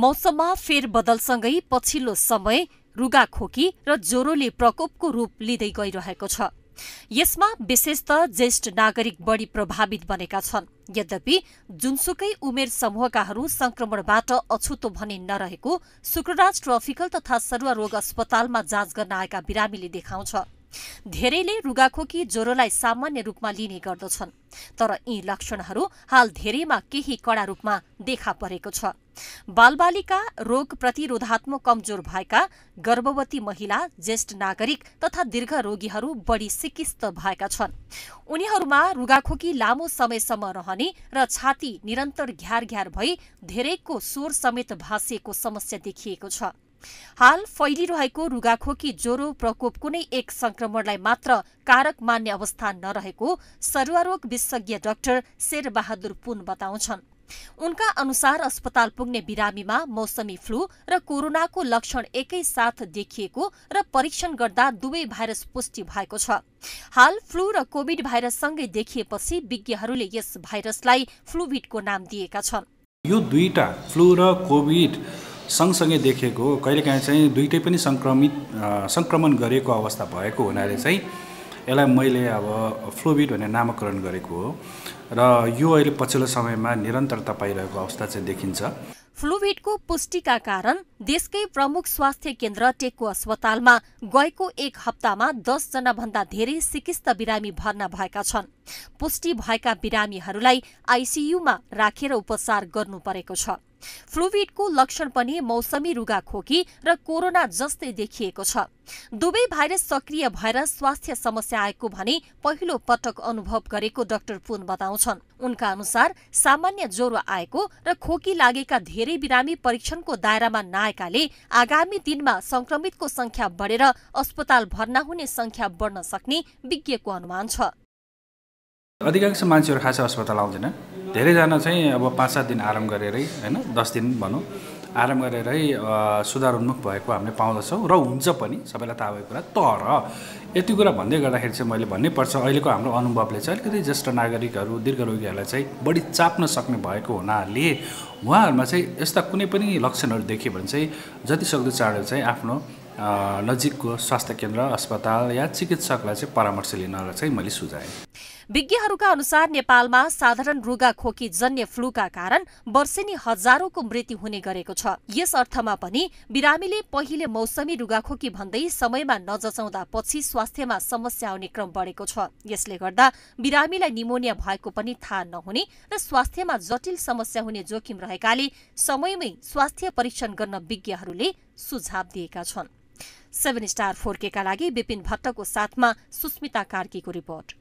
मौसममा फेरबदलसँगै पछिल्लो समय रुगाखोकी र ज्वरोले प्रकोपको रूप लिँदै गइरहेको छ यसमा विशेष त ज्येष्ठ नागरिक बढी प्रभावित बनेका छन् यद्यपि जुनसुकै उमेर समूहकाहरू संक्रमणबाट अछुतो भने नरहेको शुक्रराज ट्रफिकल तथा सरुवा रोग अस्पतालमा जाँच गर्न आएका बिरामीले देखाउँछ धेरैले रुगाखोकी ज्वरोलाई सामान्य रूपमा लिने गर्दछन् तर यी लक्षणहरू हाल धेरैमा केही कडा रूपमा देखा परेको छ बालबालिका रोग प्रतिरोधात्मक कमजोर भएका गर्भवती महिला ज्येष्ठ नागरिक तथा दीर्घ रोगीहरू बढी सिकिस्त भएका छन् उनीहरूमा रुगाखोकी लामो समयसम्म रहने र छाती निरन्तर घ्यार घ्यार भई धेरैको स्वर समेत भाँसिएको समस्या देखिएको छ हाल फैलिरहेको रुगाखोकी ज्वरो प्रकोप कुनै एक संक्रमणलाई मात्र कारक मान्ने अवस्था नरहेको सरुवारोग विशेषज्ञ डाक्टर शेरबहादुर पुन बताउँछन् उनका अनुसार अस्पताल पुग्ने बिरामीमा मौसमी फ्लू र कोरोनाको लक्षण एकैसाथ देखिएको र परीक्षण गर्दा दुवै भाइरस पुष्टि भएको छ हाल फ्लू र कोविड भाइरससँगै देखिएपछि विज्ञहरूले यस भाइरसलाई फ्लूभिडको नाम दिएका छन् यो दुईटा फ्लू र कोभिड सँगसँगै देखेको कहिलेकाहीँ चाहिँ दुइटै पनि सङ्क्रमित सङ्क्रमण गरेको अवस्था भएको हुनाले चाहिँ यसलाई मैले अब फ्लोबिट भनेर नामाकरण गरेको हो र यो अहिले पछिल्लो समयमा निरन्तरता पाइरहेको अवस्था चाहिँ देखिन्छ फ्लुभिडको पुष्टिका कारण देशकै प्रमुख स्वास्थ्य केन्द्र टेकु अस्पतालमा गएको एक हप्तामा दसजना भन्दा धेरै सिकिस्त बिरामी भर्ना भएका छन् पुष्टि भएका बिरामीहरूलाई आइसियुमा राखेर उपचार गर्नु परेको छ फ्लुविडको लक्षण पनि मौसमी खोकी र कोरोना जस्तै देखिएको छ दुवै भाइरस सक्रिय भएर स्वास्थ्य समस्या आएको भने पहिलो पटक अनुभव गरेको डाक्टर पुन बताउँछन् उनका अनुसार सामान्य ज्वरो आएको र खोकी लागेका धेरै बिरामी परीक्षणको दायरामा नआएकाले आगामी दिनमा संक्रमितको संख्या बढेर अस्पताल भर्ना हुने संख्या बढ्न सक्ने विज्ञको अनुमान छ अधिकांश मान्छेहरू खासै अस्पताल आउँदैन धेरैजना चाहिँ अब पाँच सात दिन आराम गरेरै होइन दस दिन भनौँ आराम गरेरै सुधार सुधारोन्मुख भएको हामीले पाउँदछौँ र हुन्छ पनि सबैलाई थाहा भएको कुरा तर यति कुरा भन्दै गर्दाखेरि चाहिँ मैले भन्नैपर्छ अहिलेको हाम्रो अनुभवले चाहिँ अलिकति ज्येष्ठ नागरिकहरू दीर्घरोगीहरूलाई चाहिँ बढी चाप्न सक्ने भएको हुनाले उहाँहरूमा चाहिँ यस्ता कुनै पनि लक्षणहरू देखियो भने चाहिँ जतिसक्दो चाँडो चाहिँ आफ्नो नजिकको स्वास्थ्य केन्द्र अस्पताल या चिकित्सकलाई चाहिँ परामर्श लिन चाहिँ मैले सुझाएँ विज्ञहरूका अनुसार नेपालमा साधारण रुगा खोकी जन्य फ्लूका कारण वर्षेनी हजारौंको मृत्यु हुने गरेको छ यस अर्थमा पनि बिरामीले पहिले मौसमी रुगाखोकी भन्दै समयमा नजचाउँदा पछि स्वास्थ्यमा समस्या आउने क्रम बढेको छ यसले गर्दा बिरामीलाई निमोनिया भएको पनि थाहा नहुने र स्वास्थ्यमा जटिल समस्या हुने जोखिम रहेकाले समयमै स्वास्थ्य परीक्षण गर्न विज्ञहरूले सुझाव दिएका छन् सेभेन स्टार फोर्केका लागि विपिन भट्टको साथमा सुस्मिता कार्कीको रिपोर्ट